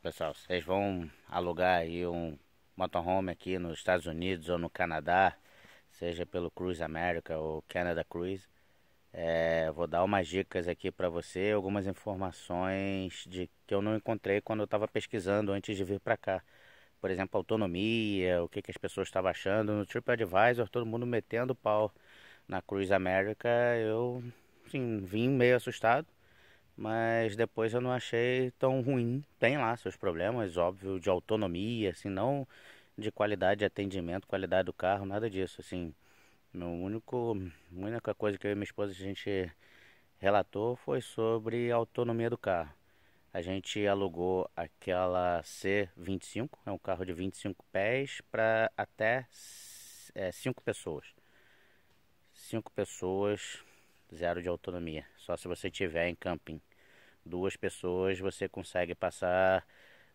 fala pessoal, vocês vão alugar aí um motorhome aqui nos Estados Unidos ou no Canadá, seja pelo Cruise America ou Canada Cruise, é, vou dar umas dicas aqui para você, algumas informações de que eu não encontrei quando eu estava pesquisando antes de vir para cá. Por exemplo, autonomia, o que, que as pessoas estavam achando. No TripAdvisor, todo mundo metendo pau na Cruise America. Eu sim, vim meio assustado mas depois eu não achei tão ruim. Tem lá seus problemas, óbvio, de autonomia, assim, não de qualidade de atendimento, qualidade do carro, nada disso, assim. Meu único, única coisa que eu e minha esposa a gente relatou foi sobre a autonomia do carro. A gente alugou aquela C25, é um carro de 25 pés para até é, cinco pessoas. Cinco pessoas zero de autonomia. Só se você tiver em camping duas pessoas, você consegue passar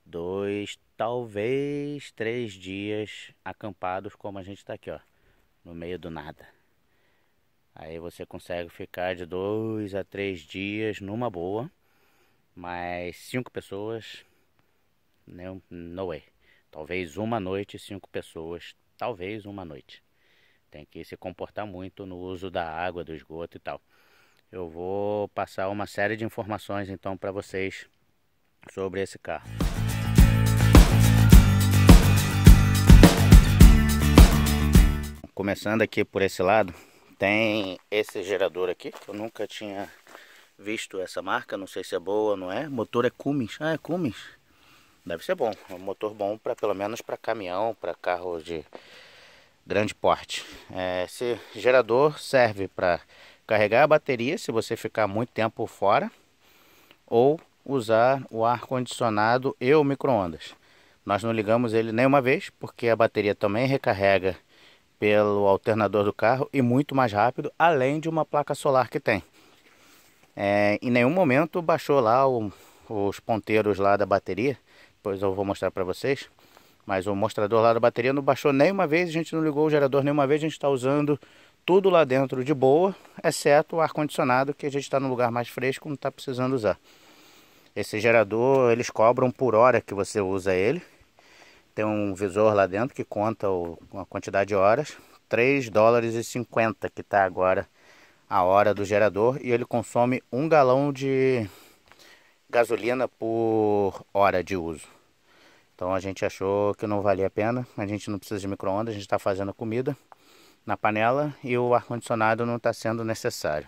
dois, talvez três dias acampados, como a gente está aqui, ó, no meio do nada. Aí você consegue ficar de dois a três dias numa boa, mas cinco pessoas, não, né? é. Talvez uma noite, cinco pessoas, talvez uma noite. Tem que se comportar muito no uso da água, do esgoto e tal. Eu vou passar uma série de informações então para vocês sobre esse carro. Começando aqui por esse lado, tem esse gerador aqui que eu nunca tinha visto essa marca, não sei se é boa, não é? Motor é Cummins. Ah, é Cummins. Deve ser bom, é um motor bom para pelo menos para caminhão, para carro de grande porte. É, esse gerador serve para carregar a bateria se você ficar muito tempo fora ou usar o ar condicionado e o microondas. Nós não ligamos ele nenhuma vez porque a bateria também recarrega pelo alternador do carro e muito mais rápido, além de uma placa solar que tem. É, em nenhum momento baixou lá o, os ponteiros lá da bateria, pois eu vou mostrar para vocês. Mas o mostrador lá da bateria não baixou nenhuma vez, a gente não ligou o gerador nenhuma vez, a gente está usando tudo lá dentro de boa, exceto o ar-condicionado, que a gente está num lugar mais fresco, não está precisando usar. Esse gerador, eles cobram por hora que você usa ele. Tem um visor lá dentro que conta o, a quantidade de horas. 3 dólares e 50 que está agora a hora do gerador. E ele consome um galão de gasolina por hora de uso. Então a gente achou que não valia a pena, a gente não precisa de micro-ondas, a gente está fazendo comida na panela e o ar-condicionado não está sendo necessário.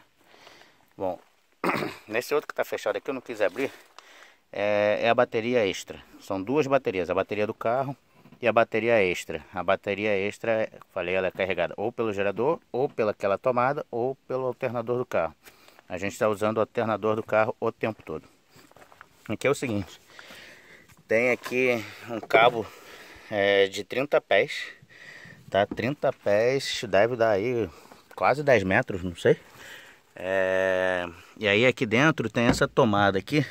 Bom, nesse outro que está fechado aqui eu não quis abrir, é, é a bateria extra. São duas baterias, a bateria do carro e a bateria extra. A bateria extra, falei, ela é carregada ou pelo gerador, ou pelaquela tomada, ou pelo alternador do carro. A gente está usando o alternador do carro o tempo todo. Aqui é o seguinte, tem aqui um cabo é, de 30 pés, tá? 30 pés deve dar aí quase 10 metros, não sei. É, e aí aqui dentro tem essa tomada aqui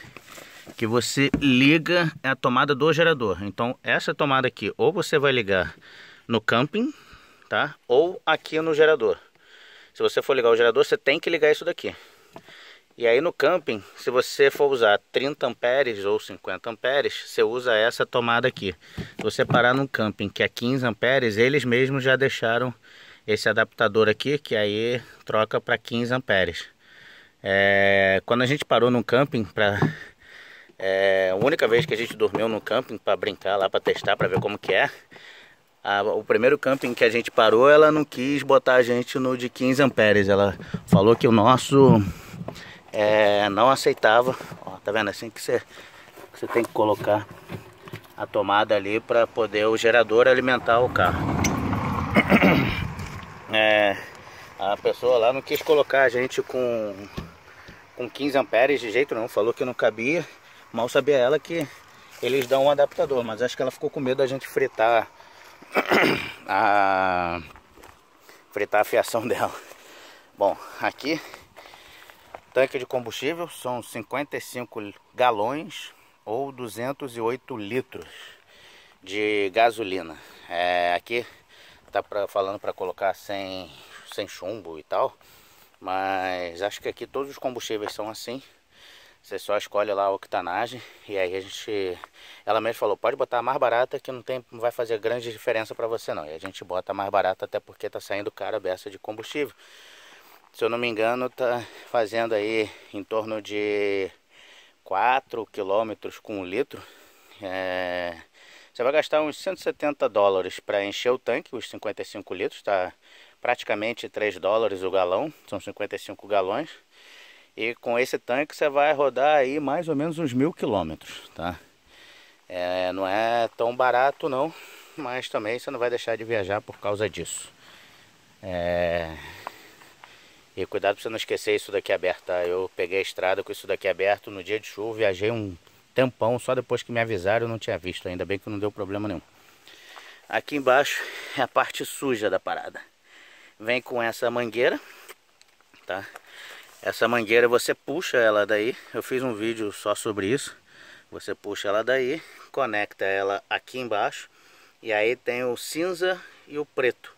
que você liga é a tomada do gerador. Então essa tomada aqui ou você vai ligar no camping, tá? Ou aqui no gerador. Se você for ligar o gerador, você tem que ligar isso daqui. E aí no camping, se você for usar 30 amperes ou 50 amperes, você usa essa tomada aqui. Se você parar num camping que é 15 amperes, eles mesmos já deixaram esse adaptador aqui, que aí troca para 15 amperes. É, quando a gente parou num camping para é, a única vez que a gente dormiu no camping para brincar lá, para testar, para ver como que é. A, o primeiro camping que a gente parou, ela não quis botar a gente no de 15 amperes. Ela falou que o nosso é, não aceitava. Ó, tá vendo? Assim que você, você tem que colocar a tomada ali para poder o gerador alimentar o carro. É, a pessoa lá não quis colocar a gente com, com 15 amperes de jeito não, falou que não cabia. Mal sabia ela que eles dão um adaptador, mas acho que ela ficou com medo da gente fritar a fritar a fiação dela. Bom, aqui Tanque de combustível são 55 galões ou 208 litros de gasolina. É, aqui tá pra, falando para colocar sem, sem chumbo e tal, mas acho que aqui todos os combustíveis são assim. Você só escolhe lá a octanagem e aí a gente, ela mesmo falou, pode botar a mais barata que não tem, não vai fazer grande diferença para você não. E a gente bota a mais barata até porque tá saindo cara a beça de combustível. Se eu não me engano, tá fazendo aí em torno de 4 quilômetros com um litro. É... Você vai gastar uns 170 dólares para encher o tanque, os 55 litros, tá praticamente 3 dólares o galão, são 55 galões. E com esse tanque você vai rodar aí mais ou menos uns mil quilômetros, tá? É, não é tão barato não, mas também você não vai deixar de viajar por causa disso. É, e cuidado para você não esquecer isso daqui aberto, tá? Eu peguei a estrada com isso daqui aberto no dia de chuva, viajei um tempão, só depois que me avisaram eu não tinha visto, ainda bem que não deu problema nenhum. Aqui embaixo é a parte suja da parada. Vem com essa mangueira, tá? Essa mangueira você puxa ela daí, eu fiz um vídeo só sobre isso. Você puxa ela daí, conecta ela aqui embaixo e aí tem o cinza e o preto.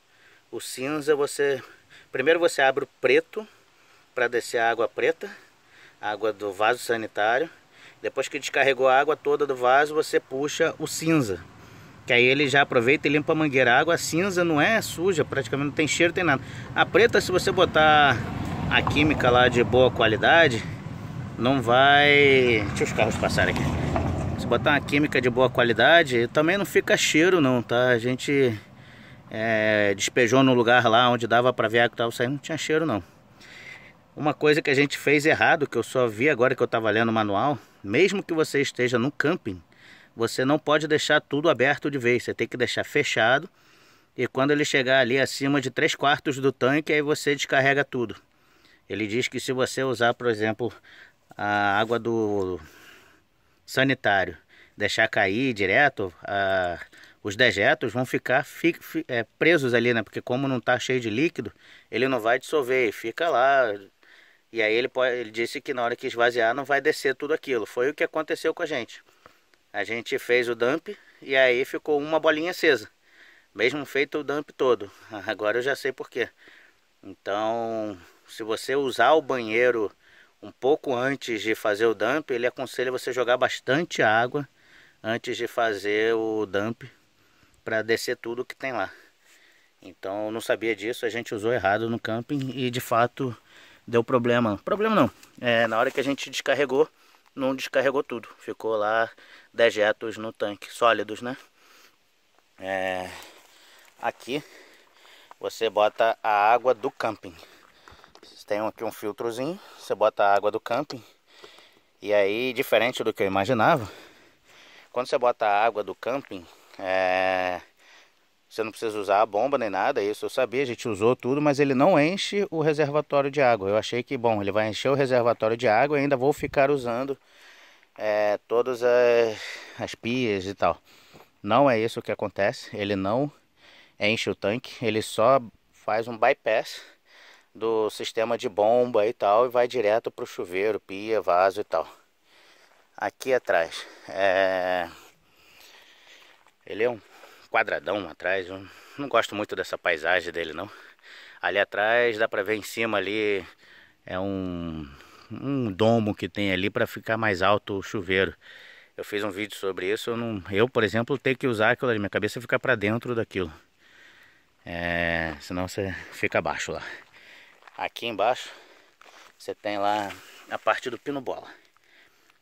O cinza você Primeiro você abre o preto para descer a água preta, água do vaso sanitário. Depois que descarregou a água toda do vaso, você puxa o cinza. Que aí ele já aproveita e limpa a mangueira. A água cinza não é suja, praticamente não tem cheiro, não tem nada. A preta, se você botar a química lá de boa qualidade, não vai... Deixa os carros passarem aqui. Se botar uma química de boa qualidade, também não fica cheiro não, tá? A gente é, despejou no lugar lá onde dava para ver que estava saindo, não tinha cheiro não. Uma coisa que a gente fez errado, que eu só vi agora que eu estava lendo o manual, mesmo que você esteja no camping, você não pode deixar tudo aberto de vez, você tem que deixar fechado e quando ele chegar ali acima de 3 quartos do tanque, aí você descarrega tudo. Ele diz que se você usar, por exemplo, a água do sanitário, deixar cair direto, a os dejetos vão ficar fi, fi, é, presos ali, né? Porque como não está cheio de líquido, ele não vai dissolver, fica lá. E aí ele, pode, ele disse que na hora que esvaziar não vai descer tudo aquilo. Foi o que aconteceu com a gente. A gente fez o dump e aí ficou uma bolinha acesa. Mesmo feito o dump todo. Agora eu já sei por quê. Então, se você usar o banheiro um pouco antes de fazer o dump, ele aconselha você jogar bastante água antes de fazer o dump para descer tudo que tem lá. Então eu não sabia disso, a gente usou errado no camping e de fato deu problema. Problema não, é, na hora que a gente descarregou, não descarregou tudo. Ficou lá dejetos no tanque, sólidos, né? É, aqui você bota a água do camping. Tem aqui um filtrozinho, você bota a água do camping. E aí, diferente do que eu imaginava, quando você bota a água do camping, é, você não precisa usar a bomba nem nada, é isso eu sabia, a gente usou tudo, mas ele não enche o reservatório de água. Eu achei que, bom, ele vai encher o reservatório de água e ainda vou ficar usando é, todas as, as pias e tal. Não é isso que acontece, ele não enche o tanque, ele só faz um bypass do sistema de bomba e tal e vai direto para o chuveiro, pia, vaso e tal. Aqui atrás. É... Ele é um quadradão atrás, eu não gosto muito dessa paisagem dele não. Ali atrás dá pra ver em cima ali, é um, um domo que tem ali para ficar mais alto o chuveiro. Eu fiz um vídeo sobre isso, eu, não, eu por exemplo tenho que usar aquilo ali, minha cabeça fica para dentro daquilo. É, senão você fica abaixo lá. Aqui embaixo você tem lá a parte do pino bola.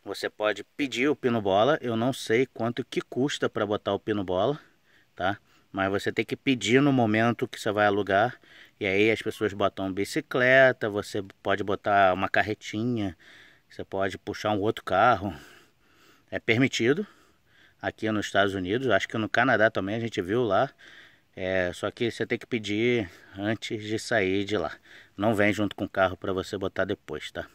Você pode pedir o pino bola, eu não sei quanto que custa para botar o pino bola, tá? Mas você tem que pedir no momento que você vai alugar. E aí as pessoas botam bicicleta, você pode botar uma carretinha, você pode puxar um outro carro. É permitido aqui nos Estados Unidos, acho que no Canadá também a gente viu lá. É, só que você tem que pedir antes de sair de lá. Não vem junto com o carro para você botar depois, tá?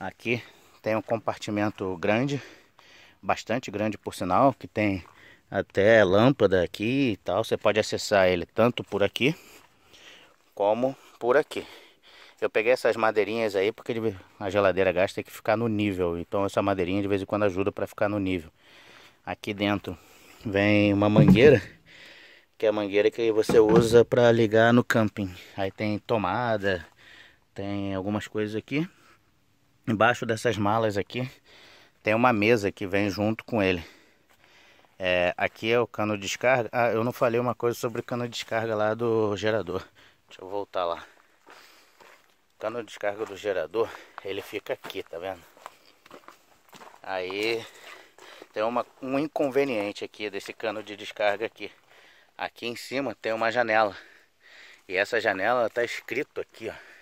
Aqui tem um compartimento grande, bastante grande por sinal, que tem até lâmpada aqui e tal. Você pode acessar ele tanto por aqui como por aqui. Eu peguei essas madeirinhas aí porque a geladeira gás tem que ficar no nível. Então essa madeirinha de vez em quando ajuda para ficar no nível. Aqui dentro vem uma mangueira que é a mangueira que você usa para ligar no camping. Aí tem tomada, tem algumas coisas aqui. Embaixo dessas malas aqui tem uma mesa que vem junto com ele. É, aqui é o cano de descarga. Ah, eu não falei uma coisa sobre o cano de descarga lá do gerador. Deixa eu voltar lá. O cano de descarga do gerador, ele fica aqui, tá vendo? Aí tem uma, um inconveniente aqui desse cano de descarga aqui. Aqui em cima tem uma janela. E essa janela tá escrito aqui, ó.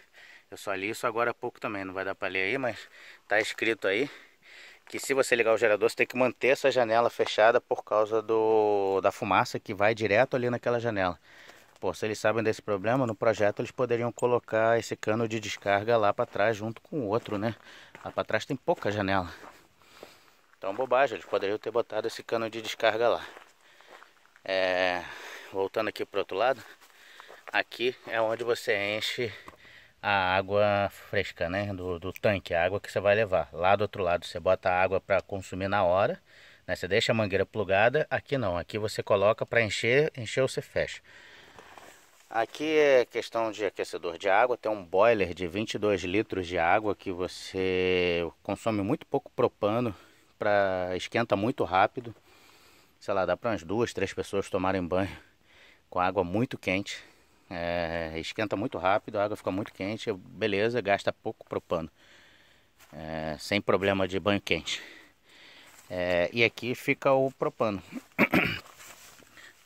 Eu só li isso agora há pouco também, não vai dar para ler aí, mas tá escrito aí que se você ligar o gerador, você tem que manter essa janela fechada por causa do da fumaça que vai direto ali naquela janela. Pô, se eles sabem desse problema, no projeto eles poderiam colocar esse cano de descarga lá para trás junto com o outro, né? Lá para trás tem pouca janela. Então bobagem, eles poderiam ter botado esse cano de descarga lá. É... Voltando aqui pro outro lado, aqui é onde você enche a água fresca, né? Do, do tanque, a água que você vai levar. Lá do outro lado você bota a água para consumir na hora, né? Você deixa a mangueira plugada. Aqui não, aqui você coloca para encher, encheu você fecha. Aqui é questão de aquecedor de água, tem um boiler de 22 litros de água que você consome muito pouco propano, para esquenta muito rápido. Sei lá, dá para umas duas, três pessoas tomarem banho com água muito quente. É, esquenta muito rápido, a água fica muito quente, beleza, gasta pouco propano. É, sem problema de banho quente. É, e aqui fica o propano.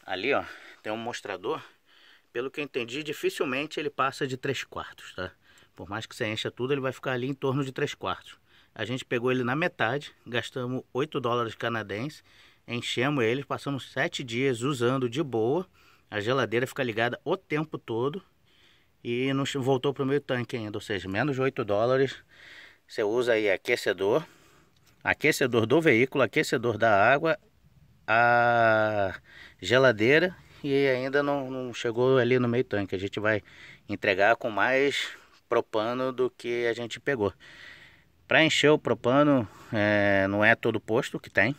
Ali ó, tem um mostrador. Pelo que eu entendi, dificilmente ele passa de 3 quartos, tá? Por mais que você encha tudo, ele vai ficar ali em torno de 3 quartos. A gente pegou ele na metade, gastamos 8 dólares canadenses, enchemos ele, passamos 7 dias usando de boa a geladeira fica ligada o tempo todo e não voltou para o meio tanque ainda, ou seja, menos de 8 dólares. Você usa aí aquecedor, aquecedor do veículo, aquecedor da água, a geladeira e ainda não, não chegou ali no meio tanque. A gente vai entregar com mais propano do que a gente pegou. Para encher o propano, é, não é todo posto que tem,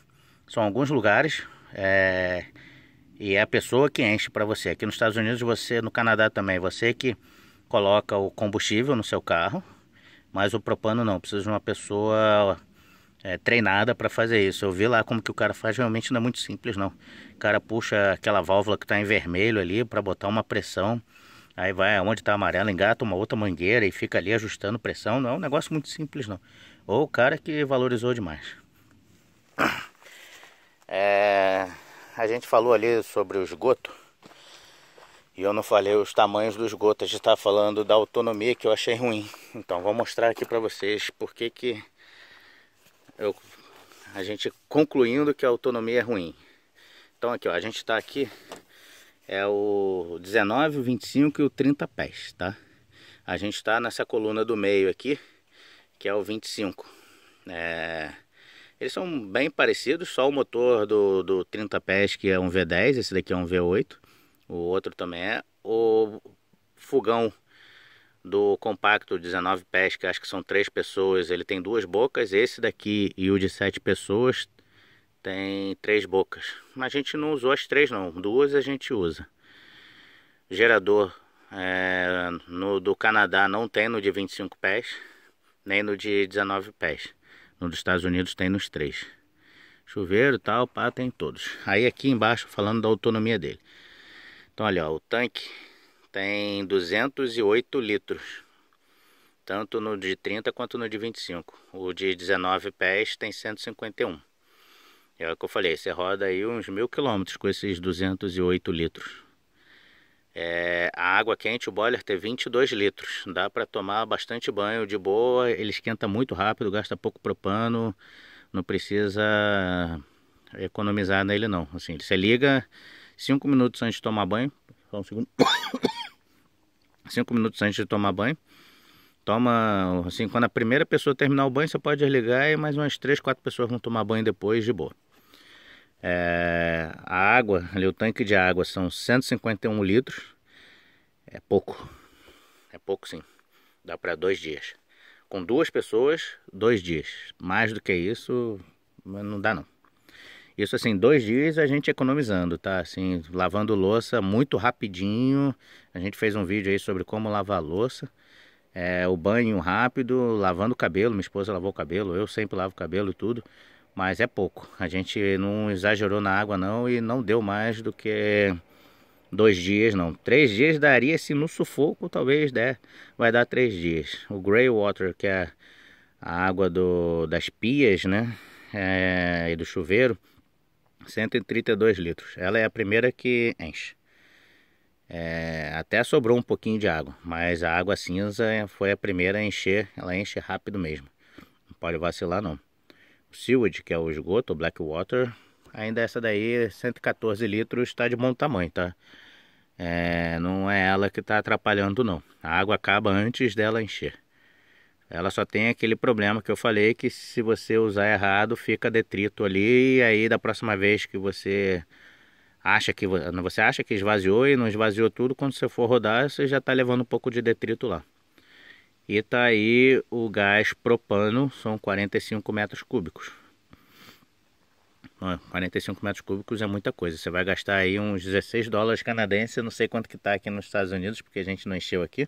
são alguns lugares. É, e é a pessoa que enche para você. Aqui nos Estados Unidos, você, no Canadá também, você que coloca o combustível no seu carro, mas o propano não, precisa de uma pessoa é, treinada para fazer isso. Eu vi lá como que o cara faz, realmente não é muito simples não. O cara puxa aquela válvula que está em vermelho ali para botar uma pressão, aí vai onde está amarelo, engata uma outra mangueira e fica ali ajustando pressão. Não é um negócio muito simples não. Ou o cara que valorizou demais. É a gente falou ali sobre o esgoto. E eu não falei os tamanhos do esgoto, a gente estava tá falando da autonomia que eu achei ruim. Então vou mostrar aqui para vocês porque que eu, a gente concluindo que a autonomia é ruim. Então aqui ó, a gente está aqui, é o 19, o 25 e o 30 pés, tá? A gente está nessa coluna do meio aqui, que é o 25. É... Eles são bem parecidos, só o motor do, do 30 pés que é um V10, esse daqui é um V8, o outro também é. O fogão do compacto 19 pés, que acho que são três pessoas, ele tem duas bocas, esse daqui e o de sete pessoas tem três bocas. Mas a gente não usou as três não, duas a gente usa. Gerador é, no do Canadá não tem no de 25 pés, nem no de 19 pés. Nos Estados Unidos tem nos três. Chuveiro, tal, pá, tem todos. Aí aqui embaixo falando da autonomia dele. Então olha, ó, o tanque tem 208 litros. Tanto no de 30 quanto no de 25. O de 19 pés tem 151. É o que eu falei, você roda aí uns mil quilômetros com esses 208 litros. É, a água quente, o boiler tem 22 litros, dá para tomar bastante banho de boa, ele esquenta muito rápido, gasta pouco propano, não precisa economizar nele não. Assim, você liga 5 minutos antes de tomar banho, só um segundo. 5 minutos antes de tomar banho. Toma, assim, quando a primeira pessoa terminar o banho, você pode desligar e mais umas 3, 4 pessoas vão tomar banho depois de boa. É, a água, ali o tanque de água são 151 litros. É pouco. É pouco sim. Dá para dois dias. Com duas pessoas, dois dias. Mais do que isso, não dá não. Isso assim, dois dias a gente economizando, tá? Assim, lavando louça muito rapidinho. A gente fez um vídeo aí sobre como lavar louça. É, o banho rápido, lavando o cabelo. Minha esposa lavou o cabelo, eu sempre lavo o cabelo e tudo mas é pouco. A gente não exagerou na água não e não deu mais do que dois dias não. Três dias daria se no sufoco talvez der, vai dar três dias. O grey water que é a água do, das pias, né, é, e do chuveiro, 132 litros. Ela é a primeira que enche. É, até sobrou um pouquinho de água, mas a água cinza é, foi a primeira a encher. Ela enche rápido mesmo. Não pode vacilar não sewage, que é o esgoto, Blackwater. Ainda essa daí, 114 litros, está de bom tamanho, tá? É, não é ela que está atrapalhando não. A água acaba antes dela encher. Ela só tem aquele problema que eu falei que se você usar errado fica detrito ali e aí da próxima vez que você acha que você acha que esvaziou e não esvaziou tudo, quando você for rodar você já está levando um pouco de detrito lá. E tá aí o gás propano, são 45 metros cúbicos. 45 ah, metros cúbicos é muita coisa. Você vai gastar aí uns 16 dólares canadenses. Não sei quanto que tá aqui nos Estados Unidos, porque a gente não encheu aqui.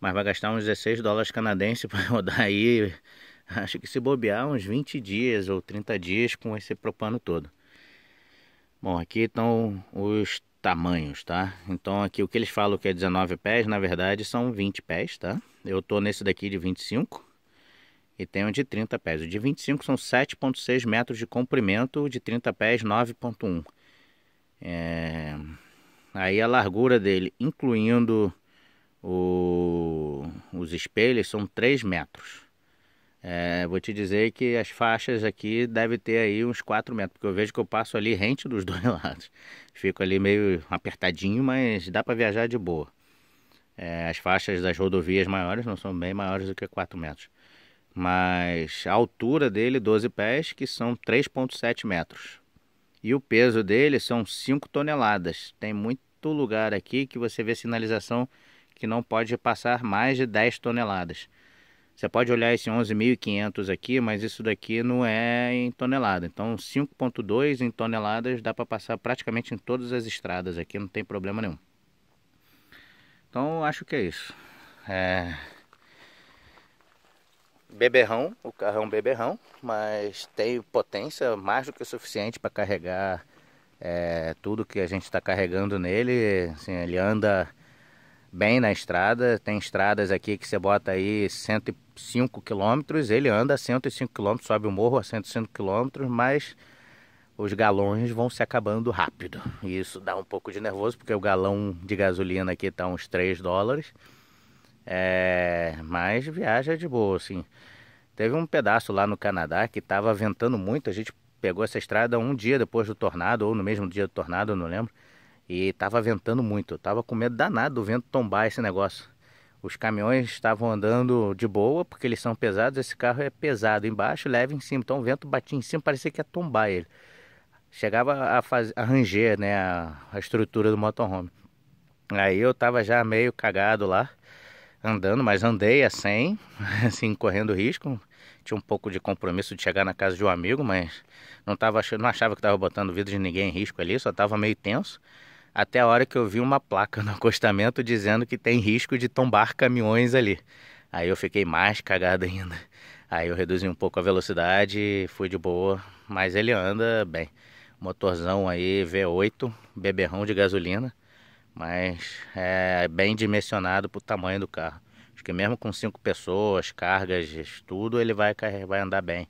Mas vai gastar uns 16 dólares canadenses para rodar aí. Acho que se bobear uns 20 dias ou 30 dias com esse propano todo. Bom, aqui estão os tamanhos, tá? Então aqui o que eles falam que é 19 pés, na verdade são 20 pés, tá? Eu tô nesse daqui de 25 e tem um de 30 pés. O de 25 são 7.6 metros de comprimento, o de 30 pés 9.1. É... Aí a largura dele, incluindo o... os espelhos, são 3 metros. É, vou te dizer que as faixas aqui devem ter aí uns 4 metros, porque eu vejo que eu passo ali rente dos dois lados. Fico ali meio apertadinho, mas dá para viajar de boa. É, as faixas das rodovias maiores não são bem maiores do que 4 metros. Mas a altura dele, 12 pés, que são 3,7 metros. E o peso dele são 5 toneladas. Tem muito lugar aqui que você vê sinalização que não pode passar mais de 10 toneladas. Você pode olhar esse 11.500 aqui, mas isso daqui não é em tonelada. Então 5.2 em toneladas dá para passar praticamente em todas as estradas aqui, não tem problema nenhum. Então acho que é isso. É... Beberrão, o carro é beberrão, mas tem potência mais do que o suficiente para carregar é, tudo que a gente está carregando nele. Assim, ele anda bem na estrada. Tem estradas aqui que você bota aí 105 quilômetros, ele anda a 105 quilômetros, sobe o morro a 105 quilômetros, mas os galões vão se acabando rápido. E isso dá um pouco de nervoso, porque o galão de gasolina aqui está uns 3 dólares. É, mas viaja de boa, assim. Teve um pedaço lá no Canadá que estava ventando muito, a gente pegou essa estrada um dia depois do tornado, ou no mesmo dia do tornado, não lembro. E estava ventando muito, estava tava com medo danado do vento tombar esse negócio. Os caminhões estavam andando de boa, porque eles são pesados, esse carro é pesado embaixo, leve em cima. Então o vento batia em cima, parecia que ia tombar ele. Chegava a, arranjar, a ranger né, a... a estrutura do motorhome. Aí eu tava já meio cagado lá, andando, mas andei a 100, assim, correndo risco. Tinha um pouco de compromisso de chegar na casa de um amigo, mas não, tava, não achava que tava botando vida de ninguém em risco ali, só tava meio tenso até a hora que eu vi uma placa no acostamento dizendo que tem risco de tombar caminhões ali. Aí eu fiquei mais cagado ainda. Aí eu reduzi um pouco a velocidade, fui de boa, mas ele anda bem. Motorzão aí V8, beberrão de gasolina, mas é bem dimensionado pro tamanho do carro. Acho que mesmo com cinco pessoas, cargas, tudo, ele vai, vai andar bem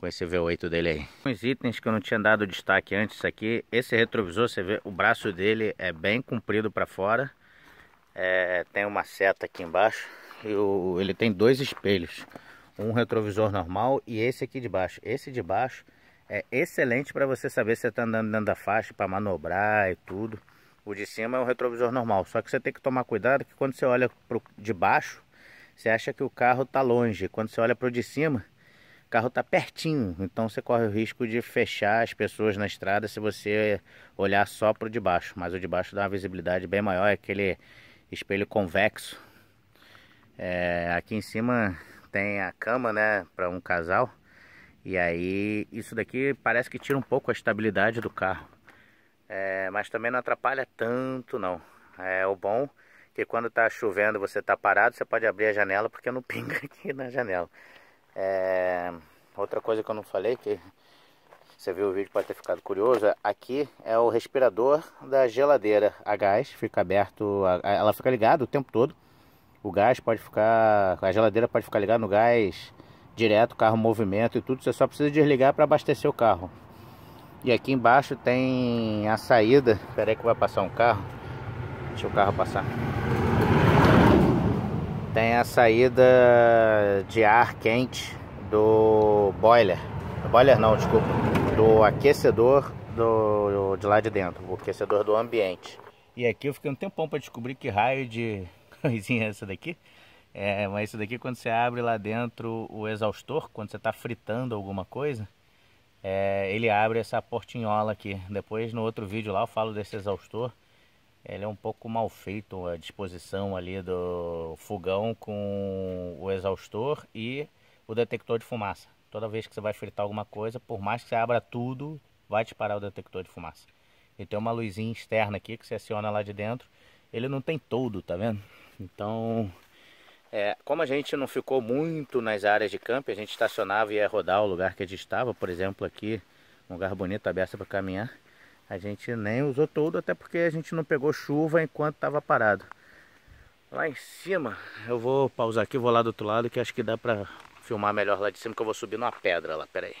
com esse V8 dele aí. Uns itens que eu não tinha dado destaque antes aqui, esse retrovisor, você vê, o braço dele é bem comprido para fora, é, tem uma seta aqui embaixo, e o, ele tem dois espelhos, um retrovisor normal e esse aqui de baixo. Esse de baixo é excelente para você saber se você está andando dentro da faixa, para manobrar e tudo. O de cima é um retrovisor normal, só que você tem que tomar cuidado que quando você olha o de baixo, você acha que o carro está longe. Quando você olha para o de cima, o carro está pertinho, então você corre o risco de fechar as pessoas na estrada se você olhar só para o de baixo. Mas o de baixo dá uma visibilidade bem maior, é aquele espelho convexo. É, aqui em cima tem a cama, né, para um casal. E aí isso daqui parece que tira um pouco a estabilidade do carro. É, mas também não atrapalha tanto não. É o bom é que quando está chovendo você está parado, você pode abrir a janela porque não pinga aqui na janela. É, outra coisa que eu não falei, que você viu o vídeo pode ter ficado curioso, aqui é o respirador da geladeira a gás, fica aberto, ela fica ligada o tempo todo. O gás pode ficar, a geladeira pode ficar ligada no gás direto, carro movimento e tudo, você só precisa desligar para abastecer o carro. E aqui embaixo tem a saída, Peraí que vai passar um carro, deixa o carro passar tem a saída de ar quente do boiler. Boiler não, desculpa. Do aquecedor do, de lá de dentro, o aquecedor do ambiente. E aqui eu fiquei um tempão para descobrir que raio de coisinha é essa daqui. É, mas isso daqui quando você abre lá dentro o exaustor, quando você está fritando alguma coisa, é, ele abre essa portinhola aqui. Depois no outro vídeo lá eu falo desse exaustor ele é um pouco mal feito a disposição ali do fogão com o exaustor e o detector de fumaça. Toda vez que você vai fritar alguma coisa, por mais que você abra tudo, vai disparar o detector de fumaça. E tem uma luzinha externa aqui que você aciona lá de dentro. Ele não tem todo, tá vendo? Então, é, como a gente não ficou muito nas áreas de camping, a gente estacionava e ia rodar o lugar que a gente estava, por exemplo, aqui, um lugar bonito, aberto para caminhar. A gente nem usou todo, até porque a gente não pegou chuva enquanto estava parado. Lá em cima, eu vou pausar aqui, vou lá do outro lado, que acho que dá pra filmar melhor lá de cima, que eu vou subir numa pedra lá, peraí.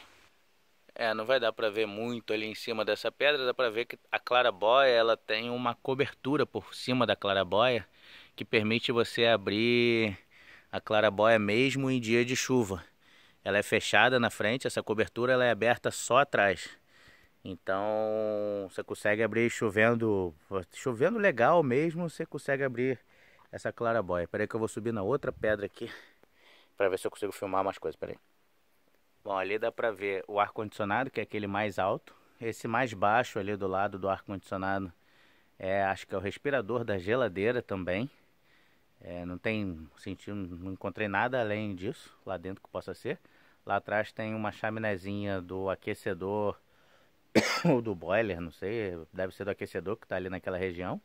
É, não vai dar pra ver muito ali em cima dessa pedra, dá pra ver que a clarabóia, ela tem uma cobertura por cima da clarabóia, que permite você abrir a clarabóia mesmo em dia de chuva. Ela é fechada na frente, essa cobertura ela é aberta só atrás. Então, você consegue abrir chovendo, chovendo legal mesmo, você consegue abrir essa clarabóia. Espera aí que eu vou subir na outra pedra aqui para ver se eu consigo filmar mais coisas, aí Bom, ali dá para ver o ar condicionado, que é aquele mais alto. Esse mais baixo ali do lado do ar condicionado é, acho que é o respirador da geladeira também. É, não tem sentido, não encontrei nada além disso lá dentro que possa ser. Lá atrás tem uma chaminézinha do aquecedor ou do boiler, não sei, deve ser do aquecedor que está ali naquela região.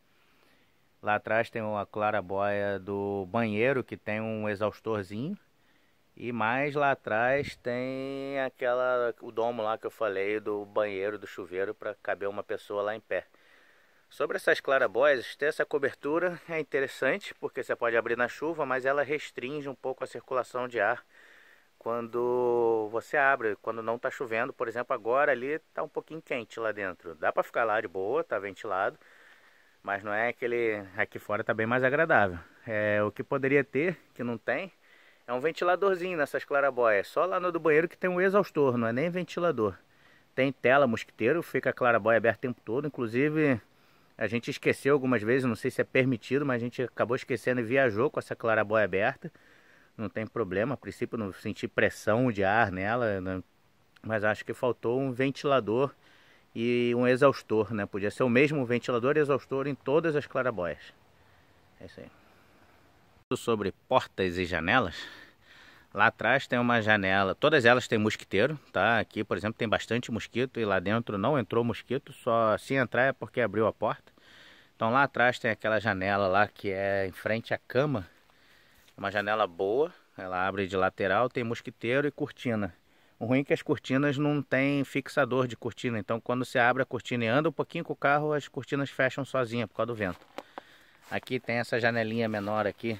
Lá atrás tem uma clarabóia do banheiro que tem um exaustorzinho. E mais lá atrás tem aquela o domo lá que eu falei do banheiro, do chuveiro para caber uma pessoa lá em pé. Sobre essas clarabóias, ter essa cobertura é interessante porque você pode abrir na chuva, mas ela restringe um pouco a circulação de ar quando você abre, quando não está chovendo, por exemplo, agora ali está um pouquinho quente lá dentro. Dá para ficar lá de boa, está ventilado, mas não é aquele aqui fora está bem mais agradável. É, o que poderia ter, que não tem, é um ventiladorzinho nessas clarabóias. Só lá no do banheiro que tem um exaustor, não é nem ventilador. Tem tela, mosquiteiro, fica a clarabóia aberta o tempo todo. Inclusive, a gente esqueceu algumas vezes, não sei se é permitido, mas a gente acabou esquecendo e viajou com essa clarabóia aberta não tem problema, a princípio não senti pressão de ar nela, né? mas acho que faltou um ventilador e um exaustor, né? Podia ser o mesmo ventilador e exaustor em todas as clarabóias. É isso aí. Sobre portas e janelas, lá atrás tem uma janela, todas elas têm mosquiteiro, tá? Aqui, por exemplo, tem bastante mosquito e lá dentro não entrou mosquito, só se entrar é porque abriu a porta. Então lá atrás tem aquela janela lá que é em frente à cama uma janela boa, ela abre de lateral, tem mosquiteiro e cortina. O ruim é que as cortinas não tem fixador de cortina, então quando você abre a cortina e anda um pouquinho com o carro, as cortinas fecham sozinha por causa do vento. Aqui tem essa janelinha menor aqui,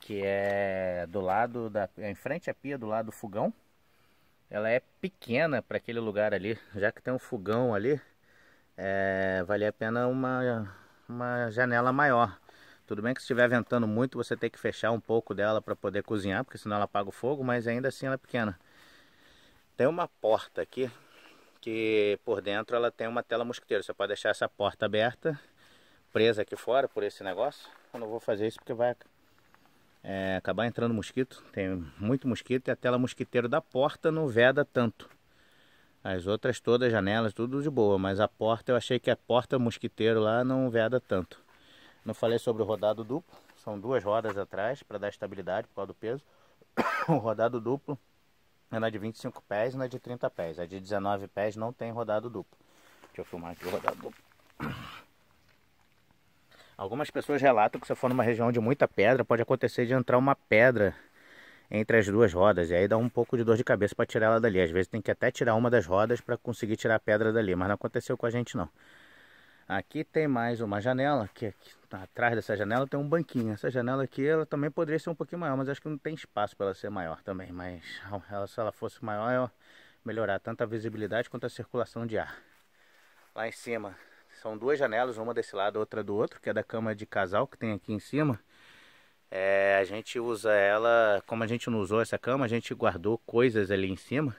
que é do lado da é em frente à pia, do lado do fogão. Ela é pequena para aquele lugar ali, já que tem um fogão ali, é, vale a pena uma uma janela maior. Tudo bem que se estiver ventando muito, você tem que fechar um pouco dela para poder cozinhar, porque senão ela apaga o fogo, mas ainda assim ela é pequena. Tem uma porta aqui, que por dentro ela tem uma tela mosquiteira. Você pode deixar essa porta aberta, presa aqui fora por esse negócio. Eu não vou fazer isso porque vai é, acabar entrando mosquito. Tem muito mosquito e a tela mosquiteiro da porta não veda tanto. As outras todas, janelas, tudo de boa, mas a porta, eu achei que a porta mosquiteiro lá não veda tanto. Não falei sobre o rodado duplo, são duas rodas atrás para dar estabilidade por causa do peso. O rodado duplo é na de 25 pés e na de 30 pés. A de 19 pés não tem rodado duplo. Deixa eu filmar aqui o rodado duplo. Algumas pessoas relatam que se for numa região de muita pedra, pode acontecer de entrar uma pedra entre as duas rodas. E aí dá um pouco de dor de cabeça para tirar ela dali. Às vezes tem que até tirar uma das rodas para conseguir tirar a pedra dali. Mas não aconteceu com a gente não. Aqui tem mais uma janela, que aqui, tá atrás dessa janela tem um banquinho. Essa janela aqui ela também poderia ser um pouquinho maior, mas acho que não tem espaço para ela ser maior também. Mas ela, se ela fosse maior, ia melhorar tanto a visibilidade quanto a circulação de ar. Lá em cima são duas janelas, uma desse lado, outra do outro, que é da cama de casal que tem aqui em cima. É, a gente usa ela, como a gente não usou essa cama, a gente guardou coisas ali em cima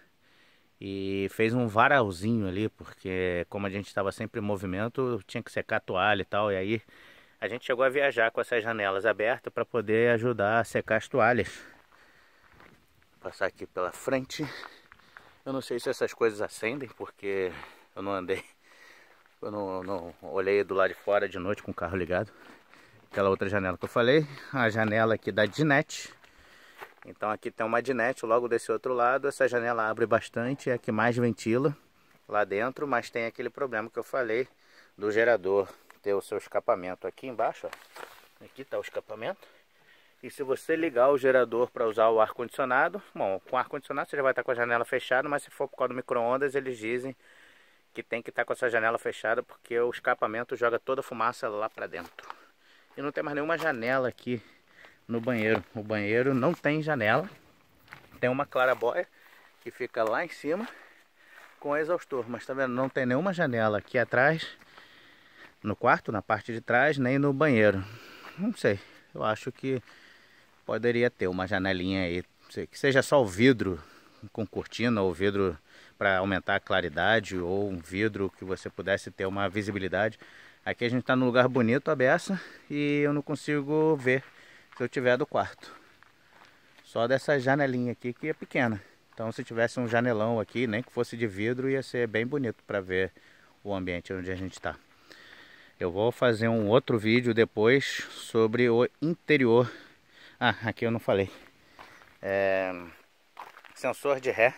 e fez um varalzinho ali, porque como a gente estava sempre em movimento, tinha que secar a toalha e tal. E aí a gente chegou a viajar com essas janelas abertas para poder ajudar a secar as toalhas. Vou passar aqui pela frente. Eu não sei se essas coisas acendem, porque eu não andei. Eu não, não olhei do lado de fora de noite com o carro ligado. Aquela outra janela que eu falei, a janela aqui da dinette então aqui tem uma dinete logo desse outro lado, essa janela abre bastante, é a que mais ventila lá dentro, mas tem aquele problema que eu falei do gerador ter o seu escapamento aqui embaixo, ó. aqui está o escapamento. E se você ligar o gerador para usar o ar-condicionado, bom, com ar-condicionado você já vai estar tá com a janela fechada, mas se for por causa do micro-ondas, eles dizem que tem que estar tá com essa janela fechada porque o escapamento joga toda a fumaça lá para dentro. E não tem mais nenhuma janela aqui no banheiro. O banheiro não tem janela, tem uma clarabóia que fica lá em cima com exaustor, mas tá vendo, não tem nenhuma janela aqui atrás, no quarto, na parte de trás, nem no banheiro. Não sei, eu acho que poderia ter uma janelinha aí, que seja só o vidro com cortina ou vidro para aumentar a claridade ou um vidro que você pudesse ter uma visibilidade. Aqui a gente está num lugar bonito, aberto, e eu não consigo ver se eu tiver do quarto. Só dessa janelinha aqui que é pequena. Então se tivesse um janelão aqui, nem que fosse de vidro, ia ser bem bonito para ver o ambiente onde a gente está. Eu vou fazer um outro vídeo depois sobre o interior. Ah, aqui eu não falei. É... Sensor de ré.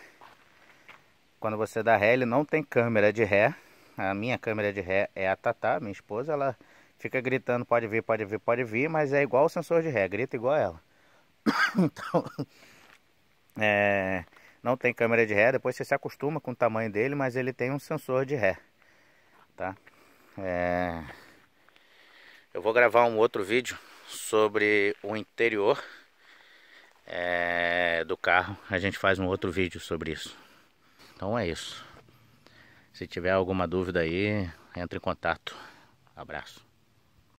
Quando você dá ré, ele não tem câmera de ré. A minha câmera de ré é a Tatá, minha esposa. Ela fica gritando, pode vir, pode vir, pode vir, mas é igual o sensor de ré, grita igual ela. então, é, não tem câmera de ré, depois você se acostuma com o tamanho dele, mas ele tem um sensor de ré, tá? É, eu vou gravar um outro vídeo sobre o interior é, do carro, a gente faz um outro vídeo sobre isso. Então é isso. Se tiver alguma dúvida aí, entre em contato. Abraço.